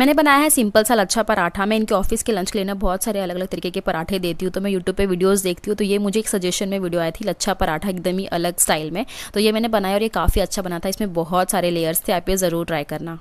मैंने बनाया है सिंपल सा लच्छा पराठा मैं इनके ऑफिस के लंच के लिए ना बहुत सारे अलग अलग तरीके के पराठे देती हूँ तो मैं यूट्यूब पे वीडियोस देखती हूँ तो ये मुझे एक सजेशन में वीडियो आई थी लच्छा पराठा एकदम ही अलग स्टाइल में तो ये मैंने बनाया और ये काफ़ी अच्छा बना था इसमें बहुत सारे लेयर्स थे आप ये ज़रूर ट्राई करना